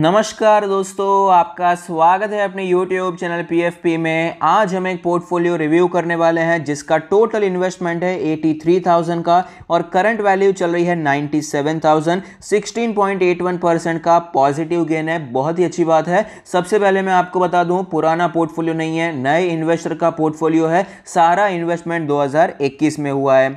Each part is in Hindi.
नमस्कार दोस्तों आपका स्वागत है अपने YouTube चैनल पी में आज हम एक पोर्टफोलियो रिव्यू करने वाले हैं जिसका टोटल इन्वेस्टमेंट है 83,000 का और करंट वैल्यू चल रही है 97,000 16.81 परसेंट का पॉजिटिव गेन है बहुत ही अच्छी बात है सबसे पहले मैं आपको बता दूं पुराना पोर्टफोलियो नहीं है नए इन्वेस्टर का पोर्टफोलियो है सारा इन्वेस्टमेंट दो में हुआ है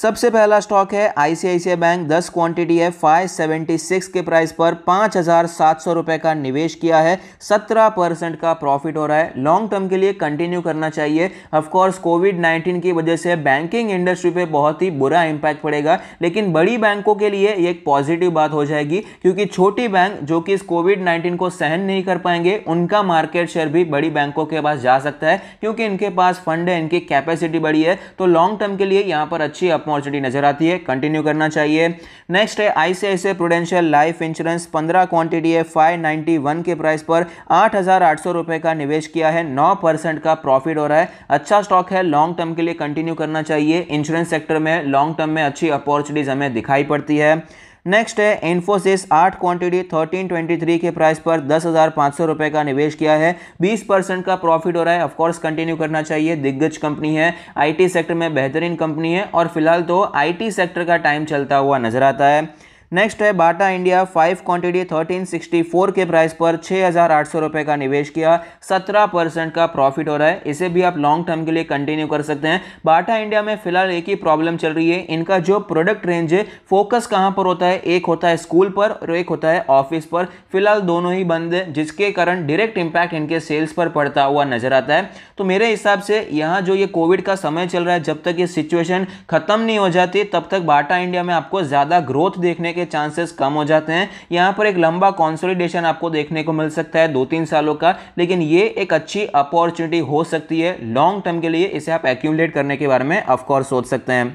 सबसे पहला स्टॉक है आईसीआईसीआई बैंक 10 क्वांटिटी है 576 के प्राइस पर पाँच हज़ार सात सौ रुपये का निवेश किया है 17 परसेंट का प्रॉफिट हो रहा है लॉन्ग टर्म के लिए कंटिन्यू करना चाहिए ऑफकोर्स कोविड 19 की वजह से बैंकिंग इंडस्ट्री पे बहुत ही बुरा इम्पैक्ट पड़ेगा लेकिन बड़ी बैंकों के लिए एक पॉजिटिव बात हो जाएगी क्योंकि छोटी बैंक जो कि इस कोविड नाइन्टीन को सहन नहीं कर पाएंगे उनका मार्केट शेयर भी बड़ी बैंकों के पास जा सकता है क्योंकि इनके पास फंड है इनकी कैपेसिटी बड़ी है तो लॉन्ग टर्म के लिए यहाँ पर अच्छी अपॉर्चुनिटी नजर आती है कंटिन्यू करना चाहिए नेक्स्ट है आईसीआईसीआई प्रोडेंशियल लाइफ इंश्योरेंस पंद्रह क्वांटिटी है फाइव नाइन्टी वन के प्राइस पर आठ हज़ार आठ सौ रुपये का निवेश किया है नौ परसेंट का प्रॉफिट हो रहा है अच्छा स्टॉक है लॉन्ग टर्म के लिए कंटिन्यू करना चाहिए इंश्योरेंस सेक्टर में लॉन्ग टर्म में अच्छी अपॉर्चुनिटीज़ हमें दिखाई पड़ती है नेक्स्ट है इन्फोसिस आठ क्वांटिटी थर्टीन ट्वेंटी थ्री के प्राइस पर दस हज़ार पाँच सौ रुपये का निवेश किया है बीस परसेंट का प्रॉफिट हो रहा है ऑफकोर्स कंटिन्यू करना चाहिए दिग्गज कंपनी है आईटी सेक्टर में बेहतरीन कंपनी है और फिलहाल तो आईटी सेक्टर का टाइम चलता हुआ नजर आता है नेक्स्ट है बाटा इंडिया फाइव क्वांटिटी 1364 के प्राइस पर छः हज़ार का निवेश किया 17 परसेंट का प्रॉफिट हो रहा है इसे भी आप लॉन्ग टर्म के लिए कंटिन्यू कर सकते हैं बाटा इंडिया में फिलहाल एक ही प्रॉब्लम चल रही है इनका जो प्रोडक्ट रेंज है फोकस कहाँ पर होता है एक होता है स्कूल पर और एक होता है ऑफिस पर फिलहाल दोनों ही बंद है जिसके कारण डायरेक्ट इम्पैक्ट इनके सेल्स पर पड़ता हुआ नजर आता है तो मेरे हिसाब से यहाँ जो ये कोविड का समय चल रहा है जब तक ये सिचुएशन खत्म नहीं हो जाती तब तक बाटा इंडिया में आपको ज़्यादा ग्रोथ देखने के के चांसेस कम हो जाते हैं यहां पर एक लंबा कॉन्सोलिडेशन आपको देखने को मिल सकता है दो तीन सालों का लेकिन ये एक अच्छी अपॉर्चुनिटी हो सकती है लॉन्ग टर्म के लिए इसे आप एक्यूमलेट करने के बारे में ऑफकोर्स सोच सकते हैं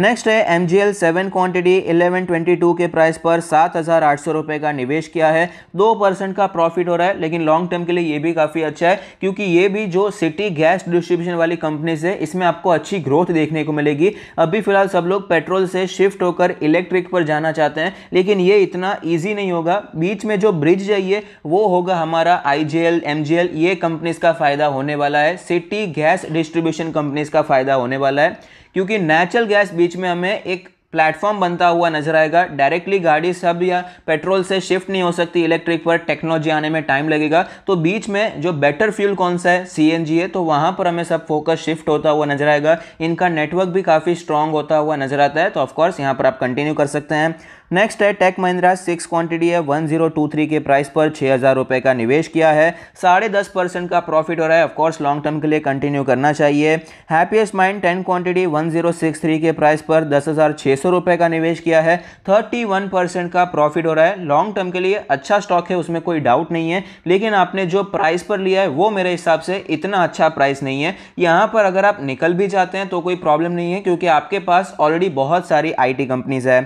नेक्स्ट है M G L seven quantity eleven twenty two के प्राइस पर सात हज़ार आठ सौ रुपये का निवेश किया है दो परसेंट का प्रॉफिट हो रहा है लेकिन लॉन्ग टर्म के लिए ये भी काफ़ी अच्छा है क्योंकि ये भी जो सिटी गैस डिस्ट्रीब्यूशन वाली कंपनीज है इसमें आपको अच्छी ग्रोथ देखने को मिलेगी अभी फिलहाल सब लोग पेट्रोल से शिफ्ट होकर इलेक्ट्रिक पर जाना चाहते हैं लेकिन ये इतना ईजी नहीं होगा बीच में जो ब्रिज चाहिए वो होगा हमारा I G L M G L ये कंपनीज का फ़ायदा होने वाला है सिटी गैस डिस्ट्रीब्यूशन कंपनीज का फ़ायदा होने वाला है क्योंकि नेचुरल गैस बीच में हमें एक प्लेटफॉर्म बनता हुआ नजर आएगा डायरेक्टली गाड़ी सब या पेट्रोल से शिफ्ट नहीं हो सकती इलेक्ट्रिक पर टेक्नोलॉजी आने में टाइम लगेगा तो बीच में जो बेटर फ्यूल कौन सा है सीएनजी है तो वहाँ पर हमें सब फोकस शिफ्ट होता हुआ नजर आएगा इनका नेटवर्क भी काफ़ी स्ट्रांग होता हुआ नजर आता है तो ऑफकोर्स यहाँ पर आप कंटिन्यू कर सकते हैं नेक्स्ट है टेक महिंद्रा सिक्स क्वांटिटी है वन जीरो टू थ्री के प्राइस पर छः हज़ार रुपये का निवेश किया है साढ़े दस परसेंट का प्रॉफिट हो रहा है ऑफकोर्स लॉन्ग टर्म के लिए कंटिन्यू करना चाहिए Happiest Mind ten quantity one zero six three के प्राइस पर दस हज़ार छः सौ रुपये का निवेश किया है थर्टी वन परसेंट का प्रॉफिट हो रहा है लॉन्ग टर्म के लिए अच्छा स्टॉक है उसमें कोई डाउट नहीं है लेकिन आपने जो प्राइस पर लिया है वो मेरे हिसाब से इतना अच्छा प्राइस नहीं है यहाँ पर अगर आप निकल भी जाते हैं तो कोई प्रॉब्लम नहीं है क्योंकि आपके पास ऑलरेडी बहुत सारी टी कंपनीज है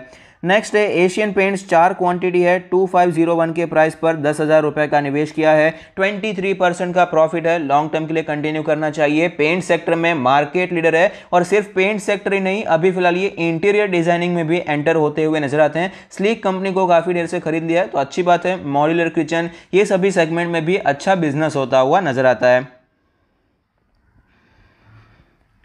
नेक्स्ट है एशियन पेंट्स चार क्वांटिटी है टू फाइव जीरो वन के प्राइस पर दस हज़ार रुपये का निवेश किया है ट्वेंटी थ्री परसेंट का प्रॉफिट है लॉन्ग टर्म के लिए कंटिन्यू करना चाहिए पेंट सेक्टर में मार्केट लीडर है और सिर्फ पेंट सेक्टर ही नहीं अभी फिलहाल ये इंटीरियर डिजाइनिंग में भी एंटर होते हुए नजर आते हैं स्लीक कंपनी को काफ़ी देर से खरीद लिया है तो अच्छी बात है मॉड्यूलर किचन ये सभी सेगमेंट में भी अच्छा बिजनेस होता हुआ नजर आता है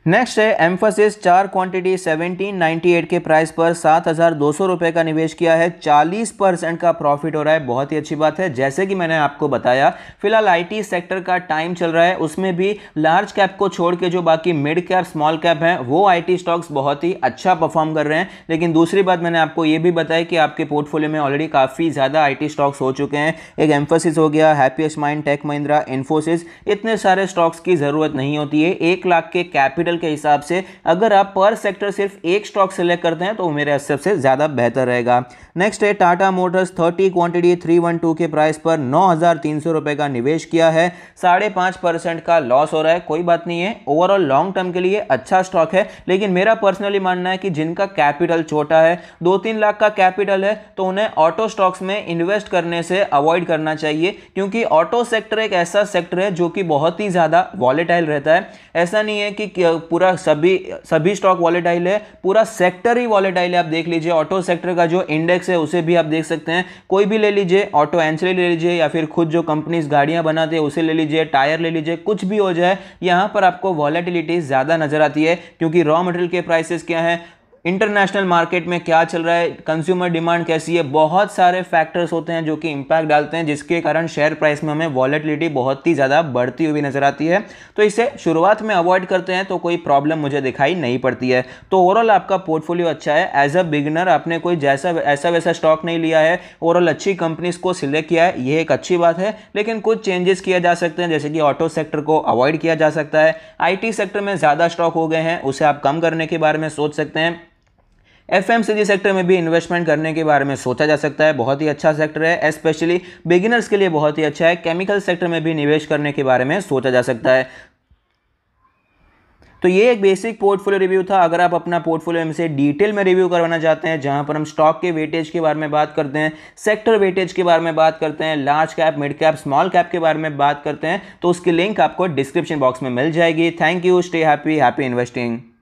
नेक्स्ट है एम्फोसिस चार क्वांटिटी 1798 के प्राइस पर सात हज़ार दो सौ का निवेश किया है 40 परसेंट का प्रॉफिट हो रहा है बहुत ही अच्छी बात है जैसे कि मैंने आपको बताया फिलहाल आईटी सेक्टर का टाइम चल रहा है उसमें भी लार्ज कैप को छोड़ के जो बाकी मिड कैप स्मॉल कैप हैं वो आईटी स्टॉक्स बहुत ही अच्छा परफॉर्म कर रहे हैं लेकिन दूसरी बात मैंने आपको ये भी बताया कि आपके पोर्टफोलियो में ऑलरेडी काफ़ी ज़्यादा आई स्टॉक्स हो चुके हैं एक एम्फोसिस हो गया Happiest Mind Tech Mahindra Infosys इतने सारे स्टॉक्स की ज़रूरत नहीं होती है एक लाख के कैपिटल सेक्टर के हिसाब से अगर आप पर सेक्टर सिर्फ एक स्टॉक सेलेक्ट करते हैं तो मेरे हिसाब से ज़्यादा बेहतर रहेगा नेक्स्ट है Tata Motors thirty quantity three one two के प्राइस पर नौ हज़ार तीन सौ रुपये का निवेश किया है साढ़े पाँच परसेंट का लॉस हो रहा है कोई बात नहीं है ओवरऑल लॉन्ग टर्म के लिए अच्छा स्टॉक है लेकिन मेरा पर्सनली मानना है कि जिनका कैपिटल छोटा है दो तीन लाख का कैपिटल है तो उन्हें ऑटो स्टॉक्स में इन्वेस्ट करने से अवॉइड करना चाहिए क्योंकि ऑटो सेक्टर एक ऐसा सेक्टर है जो कि बहुत ही ज़्यादा वॉलेटाइल रहता है ऐसा नहीं है कि पूरा सभी सभी स्टॉक वॉलेटाइल है पूरा सेक्टर ही वॉलेटाइल है आप देख लीजिए ऑटो सेक्टर का जो इंडेक्स है उसे भी आप देख सकते हैं कोई भी ले लीजिए ऑटो एंसरे ले लीजिए या फिर खुद जो कंपनीज गाड़ियां बनाते हैं उसे ले लीजिए टायर ले लीजिए कुछ भी हो जाए यहाँ पर आपको वॉलेटिलिटी ज़्यादा नजर आती है क्योंकि रॉ मटेरियल के प्राइसेस क्या है इंटरनेशनल मार्केट में क्या चल रहा है कंज्यूमर डिमांड कैसी है बहुत सारे फैक्टर्स होते हैं जो कि इम्पैक्ट डालते हैं जिसके कारण शेयर प्राइस में हमें वॉलेटिलिटी बहुत ही ज़्यादा बढ़ती हुई नज़र आती है तो इसे शुरुआत में अवॉइड करते हैं तो कोई प्रॉब्लम मुझे दिखाई नहीं पड़ती है तो ओवरऑल आपका पोर्टफोलियो अच्छा है एज अ बिगिनर आपने कोई जैसा ऐसा वैसा स्टॉक नहीं लिया है ओवरऑल अच्छी कंपनीज को सिलेक्ट किया है ये एक अच्छी बात है लेकिन कुछ चेंजेस किया जा सकते हैं जैसे कि ऑटो सेक्टर को अवॉइड किया जा सकता है आईटी सेक्टर में ज़्यादा स्टॉक हो गए हैं उसे आप कम करने के बारे में सोच सकते हैं एफ सेक्टर में भी इन्वेस्टमेंट करने के बारे में सोचा जा सकता है बहुत ही अच्छा सेक्टर है स्पेशली बिगिनर्स के लिए बहुत ही अच्छा है केमिकल सेक्टर में भी निवेश करने के बारे में सोचा जा सकता है तो ये एक बेसिक पोर्टफोलियो रिव्यू था अगर आप अपना पोर्टफोलियो में से डिटेल में रिव्यू करवाना चाहते हैं जहां पर हम स्टॉक के वेटेज के बारे में बात करते हैं सेक्टर वेटेज के बारे में बात करते हैं large cap mid cap small cap के बारे में बात करते हैं तो उसकी लिंक आपको डिस्क्रिप्शन बॉक्स में मिल जाएगी thank you stay happy happy investing